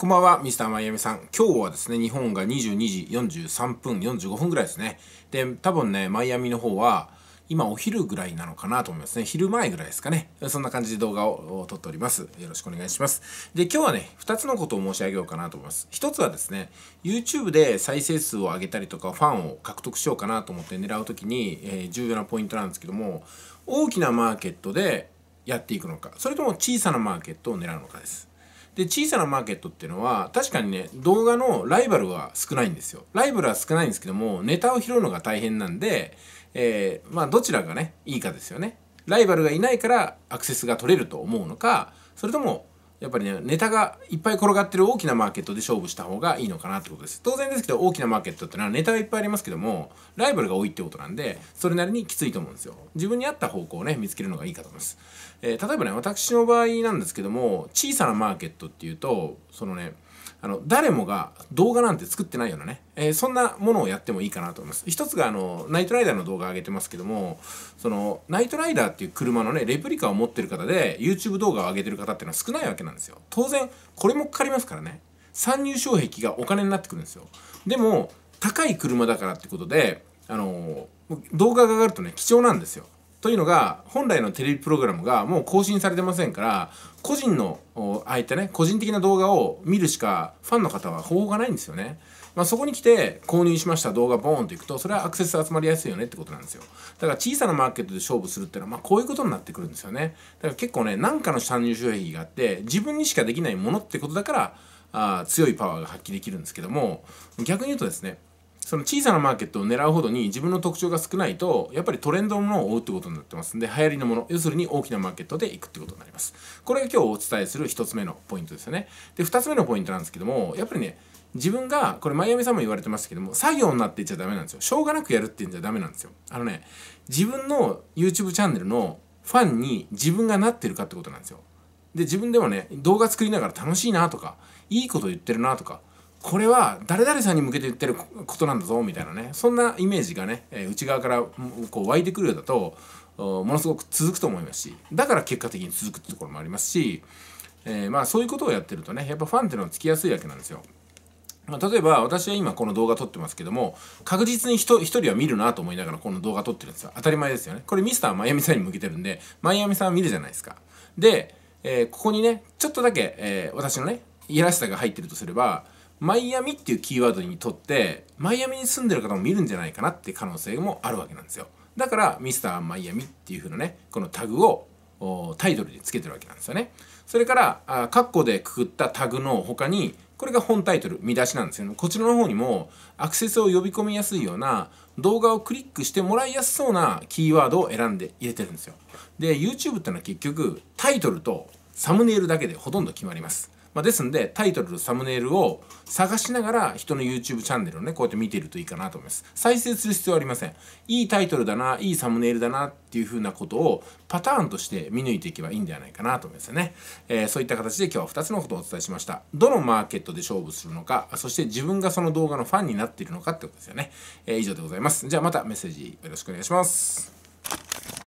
こんばんは、ミスターマイアミさん。今日はですね、日本が22時43分、45分ぐらいですね。で、多分ね、マイアミの方は、今お昼ぐらいなのかなと思いますね。昼前ぐらいですかね。そんな感じで動画を撮っております。よろしくお願いします。で、今日はね、2つのことを申し上げようかなと思います。1つはですね、YouTube で再生数を上げたりとか、ファンを獲得しようかなと思って狙うときに、えー、重要なポイントなんですけども、大きなマーケットでやっていくのか、それとも小さなマーケットを狙うのかです。で小さなマーケットっていうのは確かにね動画のライバルは少ないんですよライバルは少ないんですけどもネタを拾うのが大変なんで、えー、まあどちらがねいいかですよねライバルがいないからアクセスが取れると思うのかそれともやっぱりね、ネタがいっぱい転がってる大きなマーケットで勝負した方がいいのかなってことです。当然ですけど、大きなマーケットってのはネタはいっぱいありますけども、ライバルが多いってことなんで、それなりにきついと思うんですよ。自分に合った方向をね、見つけるのがいいかと思います。えー、例えばね、私の場合なんですけども、小さなマーケットっていうと、そのね、あの誰もが動画なんて作ってないようなね、えー、そんなものをやってもいいかなと思います。一つがあのナイトライダーの動画上げてますけどもそのナイトライダーっていう車のねレプリカを持ってる方で YouTube 動画を上げてる方っていうのは少ないわけなんですよ。当然これもかかりますからね参入障壁がお金になってくるんですよ。でも高い車だからってことであの動画が上がるとね貴重なんですよ。というのが本来のテレビプログラムがもう更新されてませんから個人のああいったね個人的な動画を見るしかファンの方は方法がないんですよね。まあ、そこに来て購入しました動画ボーンといくとそれはアクセス集まりやすいよねってことなんですよだから小さなマーケットで勝負するっていうのはまあこういうことになってくるんですよねだから結構ね何かの参入障壁があって自分にしかできないものってことだからあ強いパワーが発揮できるんですけども逆に言うとですねその小さなマーケットを狙うほどに自分の特徴が少ないとやっぱりトレンドのものを追うってことになってますんで流行りのもの要するに大きなマーケットで行くってことになりますこれが今日お伝えする1つ目のポイントですよねで2つ目のポイントなんですけどもやっぱりね自分がこれマイアミさんも言われてましたけども作業になっていっちゃダメなんですよしょうがなくやるって言うんじゃダメなんですよあのね自分の YouTube チャンネルのファンに自分がなってるかってことなんですよで自分でもね動画作りながら楽しいなとかいいこと言ってるなとかこれは誰々さんに向けて言ってることなんだぞみたいなねそんなイメージがね、え内側からこう湧いてくるようだとものすごく続くと思いますしだから結果的に続くってところもありますし、えー、まあそういうことをやってるとねやっぱファンっていうのはつきやすいわけなんですよ。まあ、例えば私は今この動画撮ってますけども確実に一人は見るなと思いながらこの動画撮ってるんですよ当たり前ですよねこれミスターマイアミさんに向けてるんでマイアミさんは見るじゃないですかで、えー、ここにねちょっとだけ、えー、私のねいやらしさが入ってるとすればマイアミっていうキーワードにとってマイアミに住んでる方も見るんじゃないかなって可能性もあるわけなんですよだからミスターマイアミっていう風なねこのタグをタイトルでつけてるわけなんですよねそれからあカッコでくくったタグの他にこれが本タイトル見出しなんですけどこちらの方にもアクセスを呼び込みやすいような動画をクリックしてもらいやすそうなキーワードを選んで入れてるんですよで YouTube ってのは結局タイトルとサムネイルだけでほとんど決まりますまあ、ですんでタイトルサムネイルを探しながら人の YouTube チャンネルをねこうやって見てるといいかなと思います再生する必要はありませんいいタイトルだないいサムネイルだなっていう風なことをパターンとして見抜いていけばいいんではないかなと思いますよね、えー、そういった形で今日は2つのことをお伝えしましたどのマーケットで勝負するのかそして自分がその動画のファンになっているのかってことですよね、えー、以上でございますじゃあまたメッセージよろしくお願いします